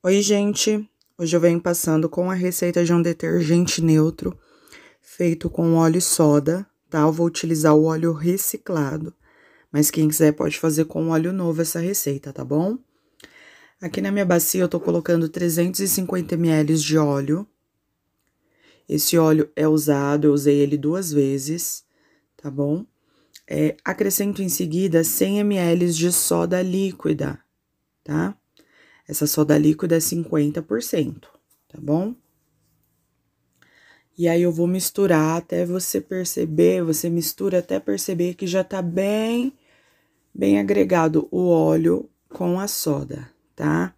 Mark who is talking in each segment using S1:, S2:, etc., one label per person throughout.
S1: Oi, gente! Hoje eu venho passando com a receita de um detergente neutro feito com óleo e soda, tá? Eu vou utilizar o óleo reciclado, mas quem quiser pode fazer com óleo novo essa receita, tá bom? Aqui na minha bacia eu tô colocando 350 ml de óleo. Esse óleo é usado, eu usei ele duas vezes, tá bom? É, acrescento em seguida 100 ml de soda líquida, tá? Essa soda líquida é 50%, tá bom? E aí eu vou misturar até você perceber, você mistura até perceber que já tá bem bem agregado o óleo com a soda, tá?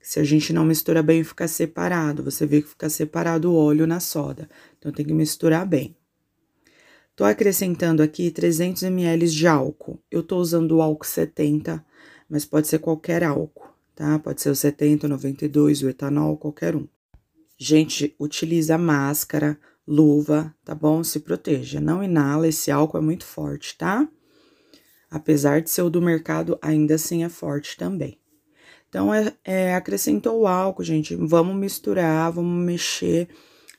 S1: Se a gente não mistura bem, fica separado. Você vê que fica separado o óleo na soda. Então tem que misturar bem. Tô acrescentando aqui 300 ml de álcool. Eu tô usando o álcool 70, mas pode ser qualquer álcool, tá? Pode ser o 70, 92, o etanol, qualquer um. Gente, utiliza máscara, luva, tá bom? Se proteja. Não inala, esse álcool é muito forte, tá? Apesar de ser o do mercado, ainda assim é forte também. Então, é, é, acrescentou o álcool, gente. Vamos misturar, vamos mexer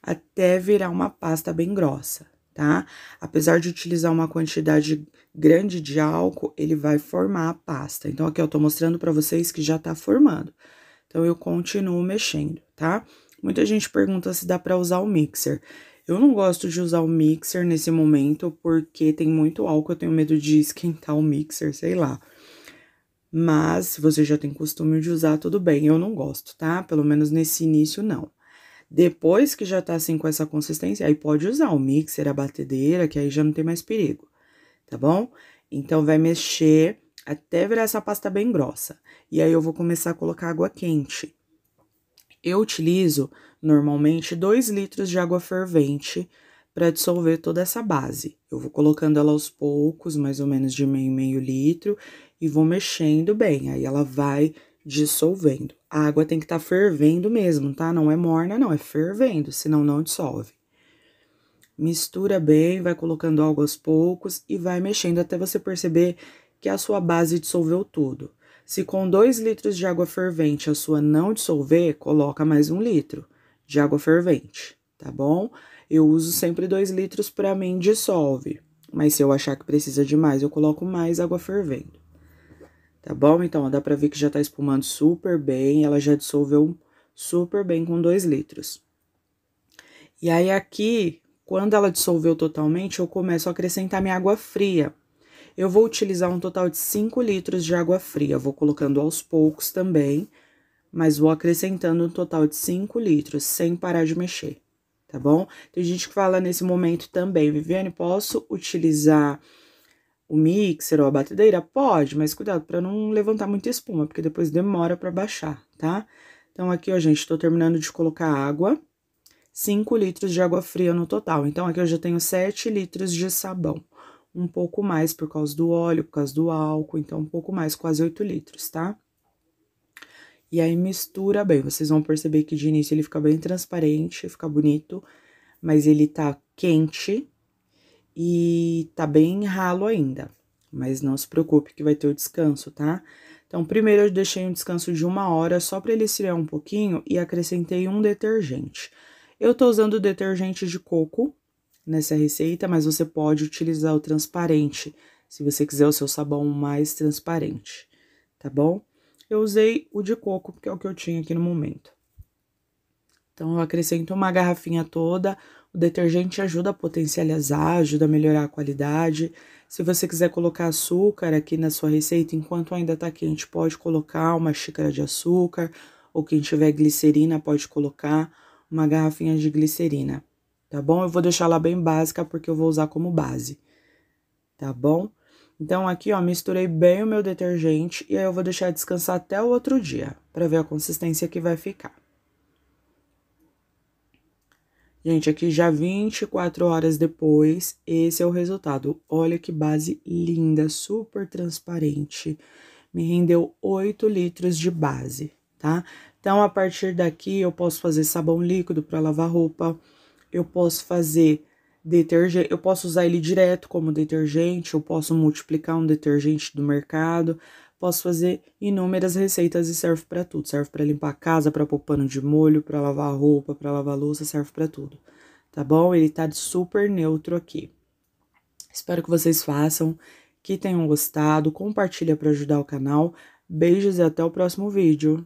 S1: até virar uma pasta bem grossa, tá? Apesar de utilizar uma quantidade grande de álcool, ele vai formar a pasta. Então, aqui eu tô mostrando para vocês que já tá formando. Então, eu continuo mexendo, tá? Muita gente pergunta se dá para usar o mixer. Eu não gosto de usar o mixer nesse momento porque tem muito álcool, eu tenho medo de esquentar o mixer, sei lá. Mas se você já tem costume de usar, tudo bem. Eu não gosto, tá? Pelo menos nesse início não. Depois que já tá assim com essa consistência, aí pode usar o mixer, a batedeira, que aí já não tem mais perigo tá bom? Então, vai mexer até virar essa pasta bem grossa. E aí, eu vou começar a colocar água quente. Eu utilizo, normalmente, 2 litros de água fervente para dissolver toda essa base. Eu vou colocando ela aos poucos, mais ou menos de meio meio litro, e vou mexendo bem. Aí, ela vai dissolvendo. A água tem que estar tá fervendo mesmo, tá? Não é morna, não, é fervendo, senão não dissolve. Mistura bem, vai colocando algo aos poucos e vai mexendo até você perceber que a sua base dissolveu tudo. Se com 2 litros de água fervente a sua não dissolver, coloca mais um litro de água fervente, tá bom? Eu uso sempre 2 litros para mim dissolve, mas se eu achar que precisa de mais, eu coloco mais água fervendo. Tá bom? Então, ó, dá pra ver que já tá espumando super bem, ela já dissolveu super bem com 2 litros. E aí, aqui, quando ela dissolveu totalmente, eu começo a acrescentar minha água fria. Eu vou utilizar um total de 5 litros de água fria, vou colocando aos poucos também, mas vou acrescentando um total de 5 litros, sem parar de mexer, tá bom? Tem gente que fala nesse momento também, Viviane, posso utilizar o mixer ou a batedeira? Pode, mas cuidado para não levantar muita espuma, porque depois demora para baixar, tá? Então, aqui, ó, gente, tô terminando de colocar água. 5 litros de água fria no total. Então, aqui eu já tenho 7 litros de sabão. Um pouco mais por causa do óleo, por causa do álcool, então um pouco mais, quase 8 litros, tá? E aí mistura bem, vocês vão perceber que de início ele fica bem transparente, fica bonito, mas ele tá quente e tá bem ralo ainda. Mas não se preocupe que vai ter o descanso, tá? Então, primeiro eu deixei um descanso de uma hora só para ele esfriar um pouquinho e acrescentei um detergente. Eu estou usando detergente de coco nessa receita, mas você pode utilizar o transparente, se você quiser o seu sabão mais transparente, tá bom? Eu usei o de coco, porque é o que eu tinha aqui no momento. Então, eu acrescento uma garrafinha toda. O detergente ajuda a potencializar, ajuda a melhorar a qualidade. Se você quiser colocar açúcar aqui na sua receita, enquanto ainda está quente, pode colocar uma xícara de açúcar. Ou quem tiver glicerina, pode colocar uma garrafinha de glicerina, tá bom? Eu vou deixar ela bem básica porque eu vou usar como base, tá bom? Então, aqui, ó, misturei bem o meu detergente e aí eu vou deixar descansar até o outro dia, para ver a consistência que vai ficar. Gente, aqui já 24 horas depois, esse é o resultado. Olha que base linda, super transparente. Me rendeu 8 litros de base, tá? Então, a partir daqui, eu posso fazer sabão líquido para lavar roupa, eu posso fazer detergente, eu posso usar ele direto como detergente, eu posso multiplicar um detergente do mercado, posso fazer inúmeras receitas e serve para tudo. Serve para limpar a casa, para pôr pano de molho, para lavar roupa, para lavar louça, serve para tudo. Tá bom? Ele tá de super neutro aqui. Espero que vocês façam, que tenham gostado, compartilha para ajudar o canal. Beijos e até o próximo vídeo.